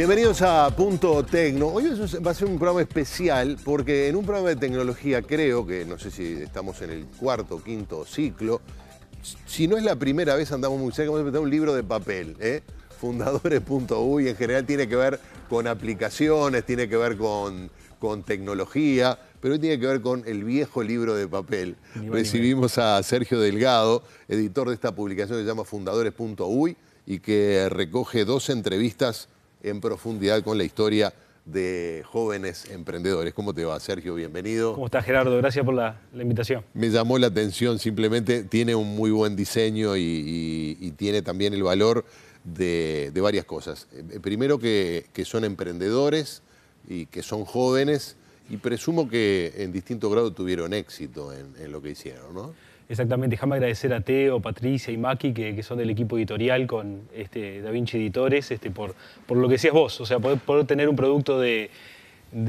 Bienvenidos a Punto Tecno. Hoy va a ser un programa especial porque en un programa de tecnología creo que, no sé si estamos en el cuarto, o quinto ciclo, si no es la primera vez andamos muy cerca, vamos a presentar un libro de papel, ¿eh? fundadores.uy en general tiene que ver con aplicaciones, tiene que ver con, con tecnología, pero hoy tiene que ver con el viejo libro de papel. Recibimos a Sergio Delgado, editor de esta publicación que se llama fundadores.uy y que recoge dos entrevistas en profundidad con la historia de jóvenes emprendedores. ¿Cómo te va, Sergio? Bienvenido. ¿Cómo estás, Gerardo? Gracias por la, invitación. Me llamó la atención, simplemente tiene un muy buen diseño y, tiene también el valor de, varias cosas. Eh, primero que, son emprendedores y que son jóvenes y presumo que en distinto grado tuvieron éxito en, en lo que hicieron, ¿no? Exactamente, déjame agradecer a Teo, Patricia y Maki, que, son del equipo editorial con este, Da Vinci Editores, este, por, lo que decías vos, o sea, poder, tener un producto de,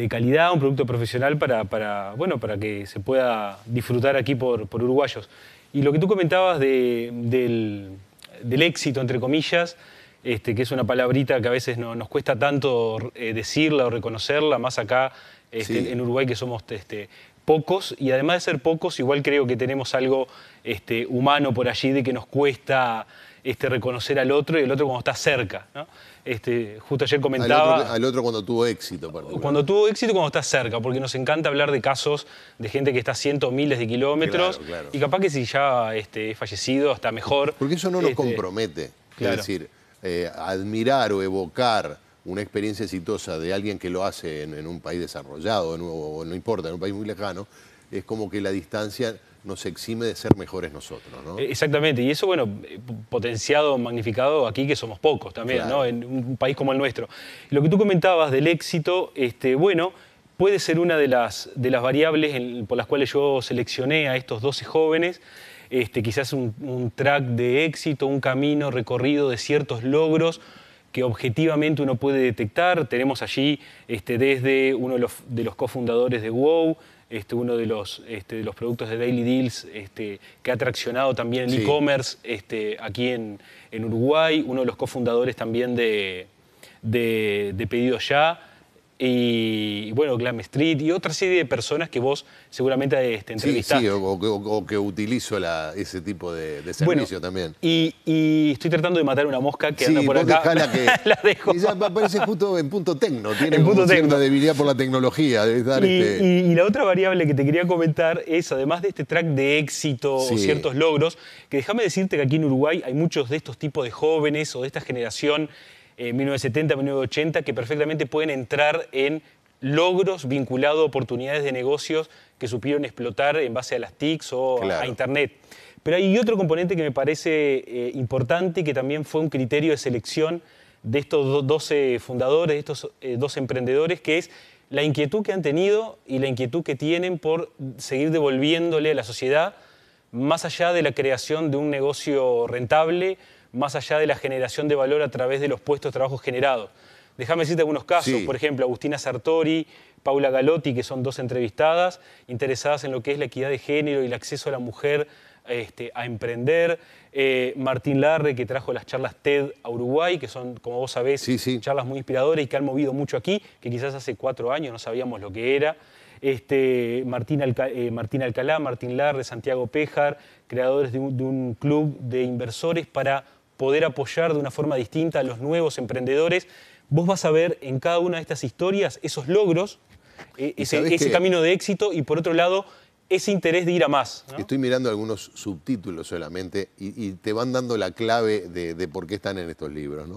calidad, un producto profesional para, bueno, para que se pueda disfrutar aquí por, uruguayos. Y lo que tú comentabas del, éxito, entre comillas, este, que es una palabrita que a veces no, nos cuesta tanto eh, decirla o reconocerla, más acá este, en Uruguay que somos este, pocos y además de ser pocos, igual creo que tenemos algo este, humano por allí de que nos cuesta este, reconocer al otro y el otro cuando está cerca. Este, justo ayer comentaba... Al otro, cuando tuvo éxito. Cuando tuvo éxito y cuando está cerca, porque nos encanta hablar de casos de gente que está a cientos, miles de kilómetros y capaz que si ya es fallecido, está mejor. Porque eso no nos compromete. Es decir, eh, admirar o evocar una experiencia exitosa de alguien que lo hace en, un país desarrollado, o no importa, en un país muy lejano, es como que la distancia nos exime de ser mejores nosotros, eh, Exactamente, y eso, bueno, eh, potenciado, magnificado aquí que somos pocos también, En un país como el nuestro. Lo que tú comentabas del éxito, este, bueno, puede ser una de las, de las variables por las cuales yo seleccioné a estos 12 jóvenes, este, quizás un track de éxito, un camino recorrido de ciertos logros, que objetivamente uno puede detectar. Tenemos allí este, desde uno de los, cofundadores de WOW, este, uno de los, este, los productos de Daily Deals este, que ha traccionado también el e-commerce aquí en, en, Uruguay, uno de los cofundadores también de, de, de Pedido Ya y bueno, Glam Street y otra serie de personas que vos seguramente este, entrevistaste. Sí, o, que utilizo ese tipo de, servicio también. Y, estoy tratando de matar una mosca que anda por acá. La, la dejo. ya aparece justo en punto tecno, tiene en punto tecno. debilidad por la tecnología. Este y, la otra variable que te quería comentar es, además de este track de éxito o ciertos logros, que déjame decirte que aquí en Uruguay hay muchos de estos tipos de jóvenes o de esta generación 1970, eh, 1980, que perfectamente pueden entrar en logros vinculados a oportunidades de negocios que supieron explotar en base a las TICs o a Internet. Pero hay otro componente que me parece eh, importante y que también fue un criterio de selección de estos 12 fundadores, de estos eh, dos 12 emprendedores, que es la inquietud que han tenido y la inquietud que tienen por seguir devolviéndole a la sociedad, más allá de la creación de un negocio rentable más allá de la generación de valor a través de los puestos de trabajo generados. Déjame decirte algunos casos, por ejemplo, Agustina Sartori, Paula Galotti, que son dos entrevistadas interesadas en lo que es la equidad de género y el acceso a la mujer este, a emprender. Eh, Martín Larre, que trajo las charlas TED a Uruguay, que son, como vos sabés, charlas muy inspiradoras y que han movido mucho aquí, que quizás hace cuatro años no sabíamos lo que era. Este, Martín, eh, Alcalá, Martín Larre, Santiago Pejar, creadores de un club de inversores para poder apoyar de una forma distinta a los nuevos emprendedores. Vos vas a ver en cada una de estas historias esos logros, e, ese, camino de éxito y por otro lado ese interés de ir a más. Estoy mirando algunos subtítulos solamente y, te van dando la clave de, por qué están en estos libros.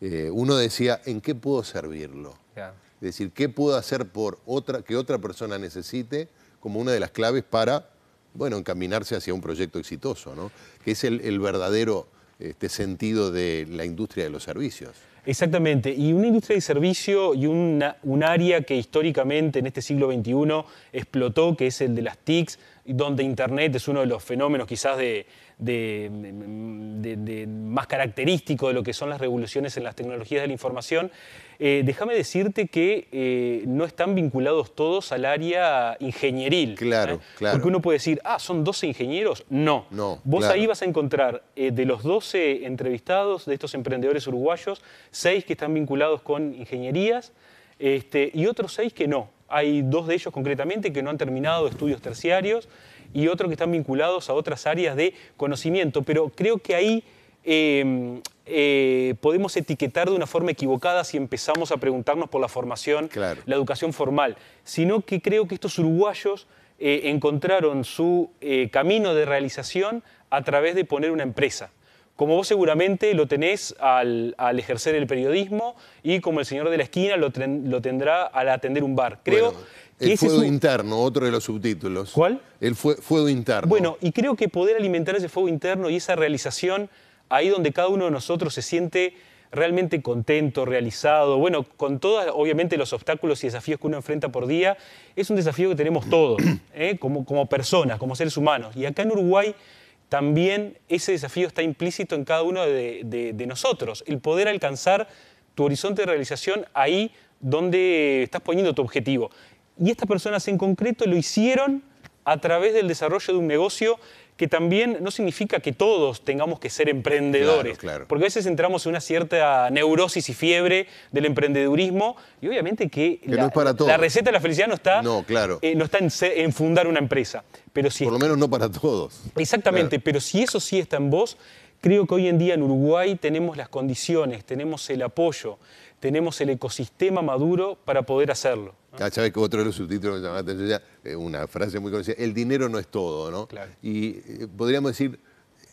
Eh, uno decía, ¿en qué puedo servirlo? Es decir, ¿qué puedo hacer por otra, que otra persona necesite como una de las claves para, bueno, encaminarse hacia un proyecto exitoso, ¿no? Que es el verdadero este sentido de la industria de los servicios. Exactamente, y una industria de servicio y un área que históricamente en este siglo XXI explotó, que es el de las TICs, donde Internet es uno de los fenómenos quizás de, de, más característico de lo que son las revoluciones en las tecnologías de la información. Eh, déjame decirte que eh, no están vinculados todos al área ingenieril. Claro, ¿Eh? claro. Porque uno puede decir, ah, son 12 ingenieros. No. no Vos ahí vas a encontrar de los 12 entrevistados de estos emprendedores uruguayos, seis que están vinculados con ingenierías este, y otros seis que no. Hay dos de ellos concretamente que no han terminado estudios terciarios y otros que están vinculados a otras áreas de conocimiento, pero creo que ahí em, eh, podemos etiquetar de una forma equivocada si empezamos a preguntarnos por la formación, la educación formal, sino que creo que estos uruguayos eh, encontraron su eh, camino de realización a través de poner una empresa como vos seguramente lo tenés al, al, ejercer el periodismo y como el señor de la esquina lo, tendrá al atender un bar. Creo el fuego interno, otro de los subtítulos. ¿Cuál? El fuego interno. Bueno, y creo que poder alimentar ese fuego interno y esa realización ahí donde cada uno de nosotros se siente realmente contento, realizado, bueno, con todos obviamente los obstáculos y desafíos que uno enfrenta por día, es un desafío que tenemos todos, ¿eh? como, como personas, como seres humanos. Y acá en Uruguay también ese desafío está implícito en cada uno de, nosotros, el poder alcanzar tu horizonte de realización ahí donde estás poniendo tu objetivo. Y estas personas en concreto lo hicieron a través del desarrollo de un negocio que también no significa que todos tengamos que ser emprendedores, porque a veces entramos en una cierta neurosis y fiebre del emprendedurismo y obviamente que, la, la, receta de la felicidad no está, no, claro. Eh, no está en, fundar una empresa. Pero si Por lo menos no para todos. Exactamente, pero si eso sí está en vos, creo que hoy en día en Uruguay tenemos las condiciones, tenemos el apoyo, tenemos el ecosistema maduro para poder hacerlo. ¿no? Ah, Sabes que otro de los subtítulos que la atención? una frase muy conocida, el dinero no es todo, ¿no? Y eh, podríamos decir,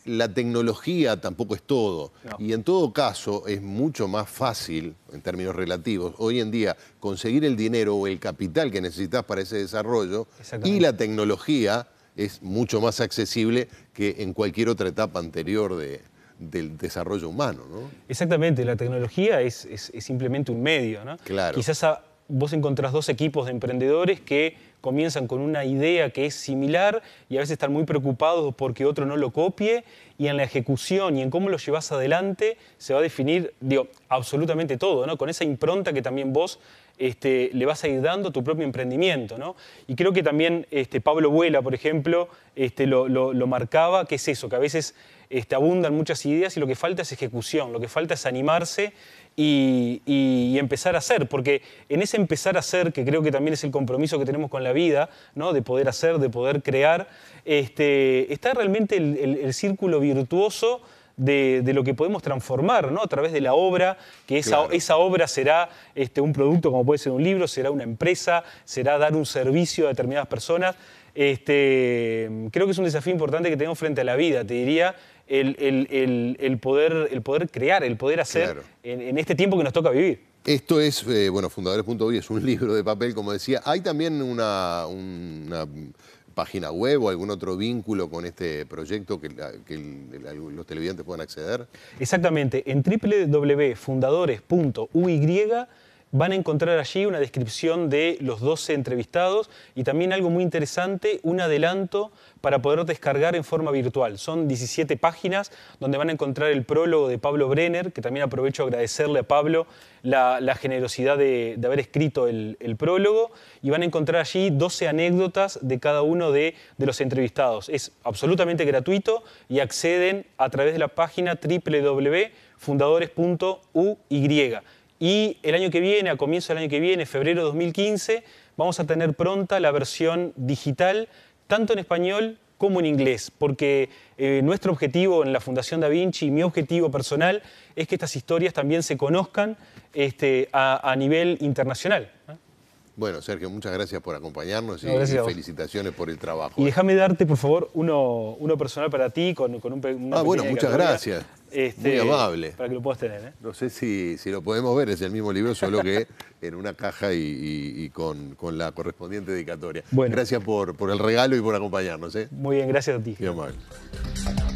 la tecnología tampoco es todo. Y en todo caso es mucho más fácil, en términos relativos, hoy en día conseguir el dinero o el capital que necesitas para ese desarrollo y la tecnología es mucho más accesible que en cualquier otra etapa anterior de, del desarrollo humano, ¿no? Exactamente, la tecnología es, simplemente un medio, ¿no? Claro. Quizás vos encontrás dos equipos de emprendedores que comienzan con una idea que es similar y a veces están muy preocupados porque otro no lo copie y en la ejecución y en cómo lo llevas adelante se va a definir, digo, absolutamente todo, ¿no? Con esa impronta que también vos este, le vas a ir dando tu propio emprendimiento, ¿no? Y creo que también este, Pablo Vuela, por ejemplo, este, lo, lo, marcaba, que es eso, que a veces este, abundan muchas ideas y lo que falta es ejecución, lo que falta es animarse y, y empezar a hacer, porque en ese empezar a hacer, que creo que también es el compromiso que tenemos con la vida, ¿no? de poder hacer, de poder crear, este, está realmente el, círculo virtuoso de, lo que podemos transformar ¿no? a través de la obra, que esa, obra será este, un producto como puede ser un libro, será una empresa, será dar un servicio a determinadas personas. Este, creo que es un desafío importante que tenemos frente a la vida, te diría, el, poder, el poder crear, el poder hacer en este tiempo que nos toca vivir. Esto es, eh, bueno, fundadores.uy es un libro de papel, como decía. Hay también una, página web o algún otro vínculo con este proyecto que, los televidentes puedan acceder. Exactamente, en www.fundadores.uy van a encontrar allí una descripción de los 12 entrevistados y también algo muy interesante, un adelanto para poder descargar en forma virtual. Son 17 páginas donde van a encontrar el prólogo de Pablo Brenner, que también aprovecho agradecerle a Pablo la, generosidad de, haber escrito el, prólogo, y van a encontrar allí 12 anécdotas de cada uno de, de los entrevistados. Es absolutamente gratuito y acceden a través de la página www.fundadores.uy y el año que viene, a comienzo del año que viene, febrero de 2015, vamos a tener pronta la versión digital, tanto en español como en inglés, porque eh, nuestro objetivo en la Fundación Da Vinci y mi objetivo personal es que estas historias también se conozcan este, a, nivel internacional. Bueno, Sergio, muchas gracias por acompañarnos y, felicitaciones por el trabajo. Y ¿eh? déjame darte, por favor, uno, uno personal para ti con, con un Ah, bueno, muchas gracias. Este, Muy amable. Para que lo puedas tener. ¿eh? No sé si, si, lo podemos ver, es el mismo libro, solo que en una caja y, con, la correspondiente dedicatoria. Gracias por, por el regalo y por acompañarnos. ¿eh? Muy bien, gracias a ti. Muy amable.